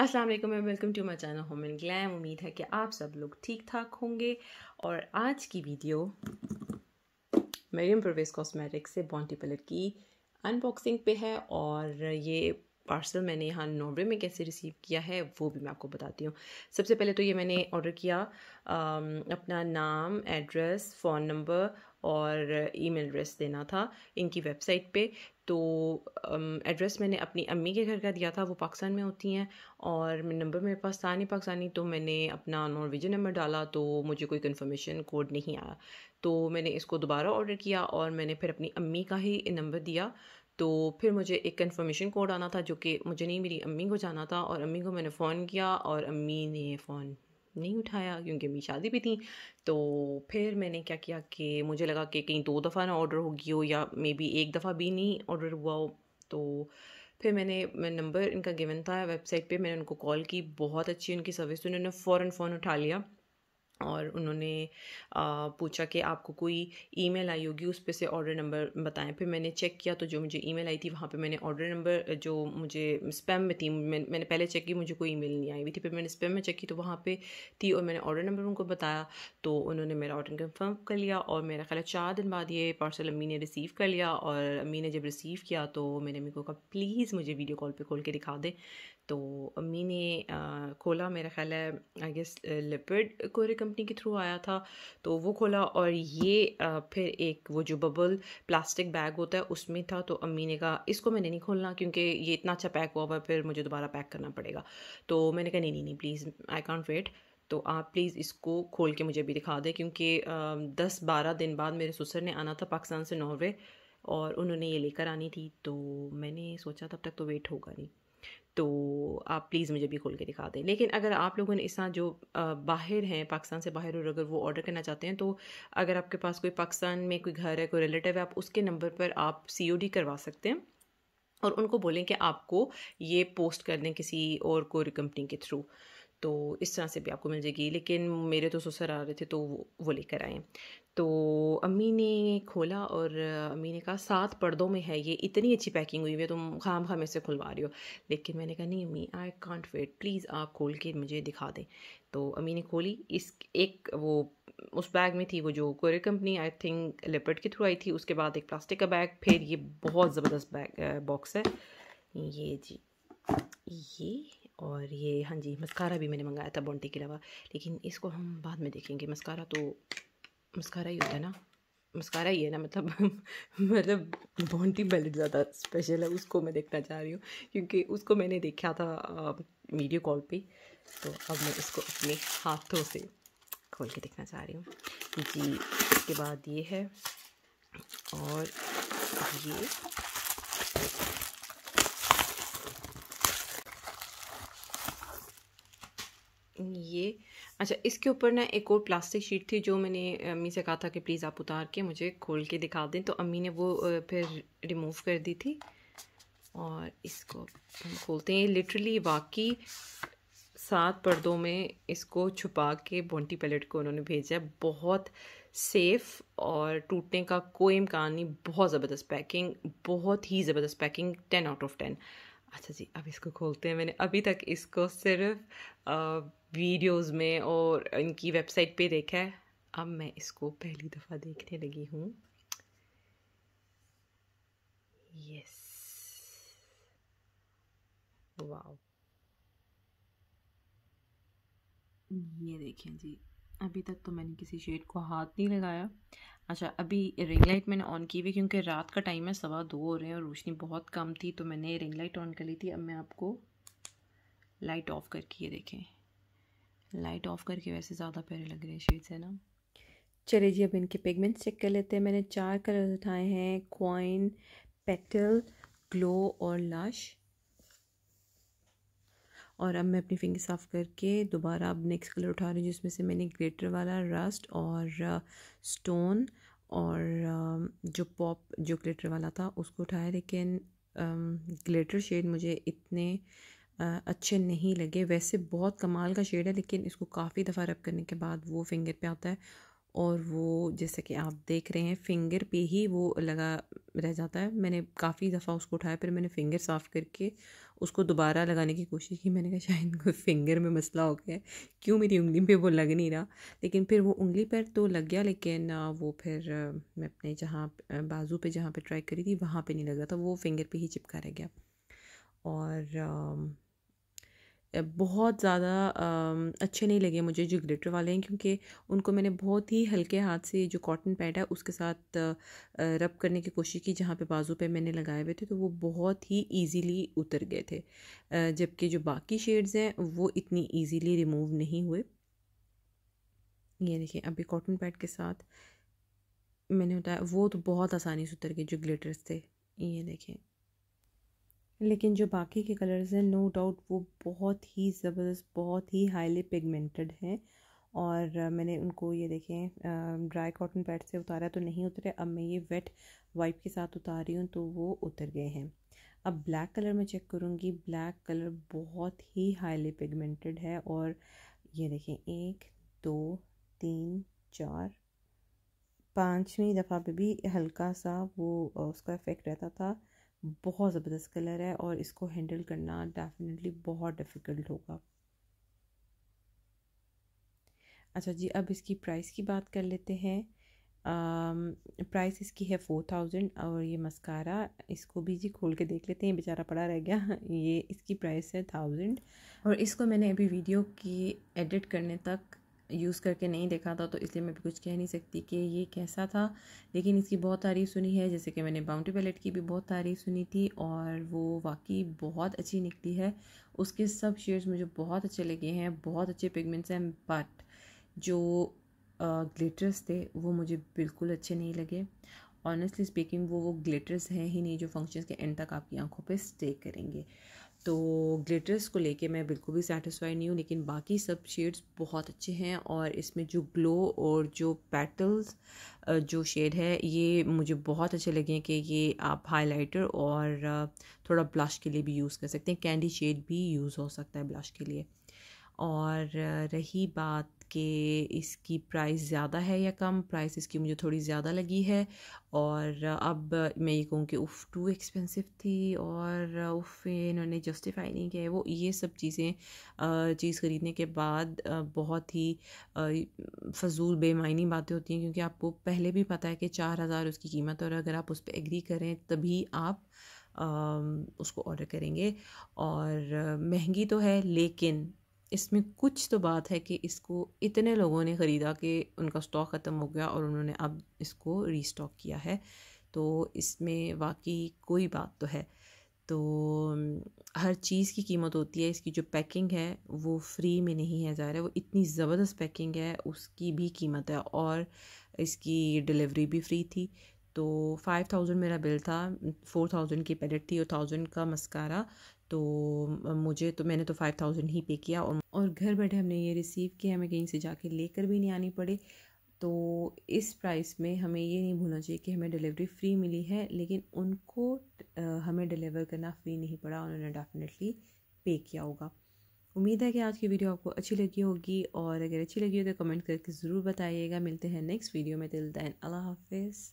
अस्सलाम वालेकुम and welcome to my channel home and glam उम्मीद है कि आप सब लोग ठीक ठाक होंगे और आज की वीडियो मेरियम प्रोवेस कॉस्मेटिक से बॉन्टी पलट की अनबॉक्सिंग पे है और ये पार्सल मैंने यहाँ नोबे में कैसे रिसीव किया है वो भी मैं आपको बताती हूँ सबसे पहले तो ये मैंने ऑर्डर किया आ, अपना नाम एड्रेस फ़ोन नंबर और ईमेल एड्रेस देना था इनकी वेबसाइट पे तो एड्रेस मैंने अपनी अम्मी के घर का दिया था वो पाकिस्तान में होती हैं और नंबर मेरे पास था नहीं पाकिस्तानी तो मैंने अपना नॉर्वेजन नंबर डाला तो मुझे कोई कंफर्मेशन कोड नहीं आया तो मैंने इसको दोबारा ऑर्डर किया और मैंने फिर अपनी अम्मी का ही नंबर दिया तो फिर मुझे एक कंफर्मेशन कोड आना था जो कि मुझे नहीं मेरी अम्मी को जाना था और अम्मी को मैंने फ़ोन किया और अम्मी ने फ़ोन नहीं उठाया क्योंकि मेरी शादी भी थी तो फिर मैंने क्या किया कि मुझे लगा कि कहीं दो दफ़ा ना ऑर्डर होगी हो या मे बी एक दफ़ा भी नहीं ऑर्डर हुआ हो तो फिर मैंने मैं नंबर इनका गिवन था वेबसाइट पे मैंने उनको कॉल की बहुत अच्छी उनकी सर्विस थी उन्होंने फ़ौर फ़ोन उठा लिया और उन्होंने पूछा कि आपको कोई ईमेल आई होगी उस पर से ऑर्डर नंबर बताएं फिर मैंने चेक किया तो जो मुझे ईमेल आई थी वहाँ पे मैंने ऑर्डर नंबर जो मुझे स्पैम में थी मैं, मैंने पहले चेक की मुझे कोई ईमेल नहीं आई हुई थी फिर मैंने स्पैम में चेक की तो वहाँ पे थी और मैंने ऑर्डर नंबर उनको बताया तो उन्होंने मेरा ऑर्डर कन्फर्म कर लिया और मेरा ख्याल चार दिन बाद ये पार्सल अम्मी ने रिसीव कर लिया और अम्मी ने जब रिसीव किया तो मैंने अम्मी को कहा प्लीज़ मुझे वीडियो कॉल पर खोल के दिखा दें तो अम्मी ने आ, खोला मेरा ख्याल है आई गेस लिपिड कोरियर कंपनी के थ्रू आया था तो वो खोला और ये आ, फिर एक वो जो बबल प्लास्टिक बैग होता है उसमें था तो अम्मी ने कहा इसको मैंने नहीं खोलना क्योंकि ये इतना अच्छा पैक हुआ हुआ फिर मुझे दोबारा पैक करना पड़ेगा तो मैंने कहा नहीं नहीं नहीं प्लीज़ आई कॉन्ट वेट तो आप प्लीज़ इसको खोल के मुझे भी दिखा दें क्योंकि दस बारह दिन बाद मेरे ससुर ने आना था पाकिस्तान से नॉर्वे और उन्होंने ये लेकर आनी थी तो मैंने सोचा तब तक तो वेट होगा नहीं तो आप प्लीज़ मुझे भी खोल के दिखा दें लेकिन अगर आप लोगों ने इस तरह जो बाहर हैं पाकिस्तान से बाहर और अगर वो ऑर्डर करना चाहते हैं तो अगर आपके पास कोई पाकिस्तान में कोई घर है कोई रिलेटिव है आप उसके नंबर पर आप सी करवा सकते हैं और उनको बोलें कि आपको ये पोस्ट कर दें किसी और कोई कंपनी के थ्रू तो इस तरह से भी आपको मिल जाएगी लेकिन मेरे तो ससुर आ रहे थे तो वो, वो लेकर आए तो अम्मी ने खोला और अम्मी ने कहा सात पर्दों में है ये इतनी अच्छी पैकिंग हुई है तुम खाम खाम से खुलवा रही हो लेकिन मैंने कहा नहीं अम्मी आई कॉन्ट वेट प्लीज़ आप खोल के मुझे दिखा दें तो अम्मी ने खोली इस एक वो उस बैग में थी वो जो courier company I think leopard के थ्रू आई थी उसके बाद एक प्लास्टिक का बैग फिर ये बहुत ज़बरदस्त बैग बॉक्स है ये जी ये और ये हाँ जी मस्कारा भी मैंने मंगाया था बॉन्टी के अलावा लेकिन इसको हम बाद में देखेंगे मस्कारा तो मस्कारा ही होता है ना मस्कारा ही है ना मतलब मतलब बॉन्टी बैलेट ज़्यादा स्पेशल है उसको मैं देखना चाह रही हूँ क्योंकि उसको मैंने देखा था वीडियो कॉल पे तो अब मैं इसको अपने हाथों से खोल के देखना चाह रही हूँ जी इसके बाद ये है और ये ये अच्छा इसके ऊपर ना एक और प्लास्टिक शीट थी जो मैंने अम्मी से कहा था कि प्लीज़ आप उतार के मुझे खोल के दिखा दें तो अम्मी ने वो फिर रिमूव कर दी थी और इसको हम खोलते हैं लिटरली वाकई सात पर्दों में इसको छुपा के बोंटी पैलेट को उन्होंने भेजा है बहुत सेफ़ और टूटने का कोई इम्कान नहीं बहुत ज़बरदस्त पैकिंग बहुत ही ज़बरदस्त packing ten out of ten अच्छा जी अब इसको खोलते हैं मैंने अभी तक इसको सिर्फ वीडियोस में और इनकी वेबसाइट पे देखा है अब मैं इसको पहली दफ़ा देखने लगी हूँ यस वाह ये देखें जी अभी तक तो मैंने किसी शेड को हाथ नहीं लगाया अच्छा अभी रिंग लाइट मैंने ऑन की हुई क्योंकि रात का टाइम है सवा दो हो रहे हैं और रोशनी बहुत कम थी तो मैंने रिंग लाइट ऑन कर ली थी अब मैं आपको लाइट ऑफ करके ये देखें लाइट ऑफ करके वैसे ज़्यादा प्यारे लग रहे हैं शेड्स है ना चले जी अब इनके पिगमेंट्स चेक कर लेते हैं मैंने चार कलर उठाए हैं क्वाइन पेटल ग्लो और लश और अब मैं अपनी फिंगर साफ़ करके दोबारा अब नेक्स्ट कलर उठा रही हूँ जिसमें से मैंने ग्रेटर वाला रस्ट और स्टोन और जो पॉप जो ग्लिटर वाला था उसको उठाया लेकिन ग्लिटर शेड मुझे इतने अच्छे नहीं लगे वैसे बहुत कमाल का शेड है लेकिन इसको काफ़ी दफ़ा रब करने के बाद वो फिंगर पे आता है और वो जैसे कि आप देख रहे हैं फिंगर पे ही वो लगा रह जाता है मैंने काफ़ी दफ़ा उसको उठाया फिर मैंने फिंगर साफ़ करके उसको दोबारा लगाने की कोशिश की मैंने कहा शायद कोई फिंगर में मसला हो गया क्यों मेरी उंगली पे वो लग नहीं रहा लेकिन फिर वो उंगली पर तो लग गया लेकिन वो फिर मैं अपने जहाँ बाजू पे जहाँ पे ट्राई करी थी वहाँ पे नहीं लग रहा था वो फिंगर पे ही चिपका रह गया और बहुत ज़्यादा अच्छे नहीं लगे मुझे जो ग्लिटर वाले हैं क्योंकि उनको मैंने बहुत ही हल्के हाथ से जो कॉटन पैड है उसके साथ रब करने की कोशिश की जहाँ पे बाजू पे मैंने लगाए हुए थे तो वो बहुत ही इजीली उतर गए थे जबकि जो बाकी शेड्स हैं वो इतनी इजीली रिमूव नहीं हुए ये देखिए अभी कॉटन पैड के साथ मैंने बताया वो तो बहुत आसानी से उतर गए जो ग्लिटर्स थे ये देखें लेकिन जो बाकी के कलर्स हैं नो डाउट वो बहुत ही ज़बरदस्त बहुत ही हाईली पिगमेंटेड हैं और मैंने उनको ये देखें ड्राई कॉटन पैड से उतारा तो नहीं उतरे अब मैं ये वेट वाइप के साथ उतार रही हूँ तो वो उतर गए हैं अब ब्लैक कलर में चेक करूँगी ब्लैक कलर बहुत ही हाईली पिगमेंटेड है और ये देखें एक दो तीन चार पाँचवीं दफ़ा पे भी हल्का सा वो उसका इफ़ेक्ट रहता था बहुत ज़बरदस्त कलर है और इसको हैंडल करना डेफिनेटली बहुत डिफ़िकल्ट होगा अच्छा जी अब इसकी प्राइस की बात कर लेते हैं प्राइस इसकी है फोर थाउजेंड और ये मस्कारा इसको भी जी खोल के देख लेते हैं बेचारा पड़ा रह गया ये इसकी प्राइस है थाउजेंड और इसको मैंने अभी वीडियो की एडिट करने तक यूज़ करके नहीं देखा था तो इसलिए मैं भी कुछ कह नहीं सकती कि ये कैसा था लेकिन इसकी बहुत तारीफ़ सुनी है जैसे कि मैंने बाउंड्री पैलेट की भी बहुत तारीफ़ सुनी थी और वो वाकई बहुत अच्छी निकली है उसके सब शेड्स मुझे बहुत अच्छे लगे हैं बहुत अच्छे पिगमेंट्स हैं बट जो ग्लिटर्स थे वो मुझे बिल्कुल अच्छे नहीं लगे ऑनेस्टली स्पीकिंग वो वो ग्लिटर्स हैं ही नहीं जो फंक्शंस के एंड तक आपकी आंखों पे स्टे करेंगे तो ग्लिटर्स को लेके मैं बिल्कुल भी सेटिस्फाई नहीं हूँ लेकिन बाकी सब शेड्स बहुत अच्छे हैं और इसमें जो ग्लो और जो पैटल्स जो शेड है ये मुझे बहुत अच्छे लगे हैं कि ये आप हाइलाइटर और थोड़ा ब्लश के लिए भी यूज़ कर सकते हैं कैंडी शेड भी यूज़ हो सकता है ब्लश के लिए और रही बात कि इसकी प्राइस ज़्यादा है या कम प्राइस इसकी मुझे थोड़ी ज़्यादा लगी है और अब मैं ये कहूँ कि उफ़ टू एक्सपेंसिव थी और उफ़ इन्होंने जस्टिफाई नहीं किया है वो ये सब चीज़ें चीज़ ख़रीदने के बाद बहुत ही फजूल बेमानी बातें होती हैं क्योंकि आपको पहले भी पता है कि चार हज़ार उसकी कीमत और अगर आप उस पर एग्री करें तभी आप उसको ऑर्डर करेंगे और महंगी तो है लेकिन इसमें कुछ तो बात है कि इसको इतने लोगों ने ख़रीदा कि उनका स्टॉक ख़त्म हो गया और उन्होंने अब इसको रीस्टॉक किया है तो इसमें वाकई कोई बात तो है तो हर चीज़ की कीमत होती है इसकी जो पैकिंग है वो फ्री में नहीं है ज़ाहिर है वो इतनी ज़बरदस्त पैकिंग है उसकी भी कीमत है और इसकी डिलीवरी भी फ्री थी तो फाइव थाउजेंड मेरा बिल था फोर थाउजेंड की पैलेट थी और थाउजेंड का मस्कारा तो मुझे तो मैंने तो फाइव थाउजेंड ही पे किया और और घर बैठे हमने ये रिसीव किया हमें कहीं से जाके लेकर भी नहीं आनी पड़े तो इस प्राइस में हमें ये नहीं भूलना चाहिए कि हमें डिलीवरी फ्री मिली है लेकिन उनको हमें डिलीवर करना फ्री नहीं पड़ा उन्होंने डेफिनेटली पे किया होगा उम्मीद है कि आज की वीडियो आपको अच्छी लगी होगी और अगर अच्छी लगी हो तो कमेंट करके ज़रूर बताइएगा मिलते हैं नेक्स्ट वीडियो में तिल दैन अल्लाह हाफिज़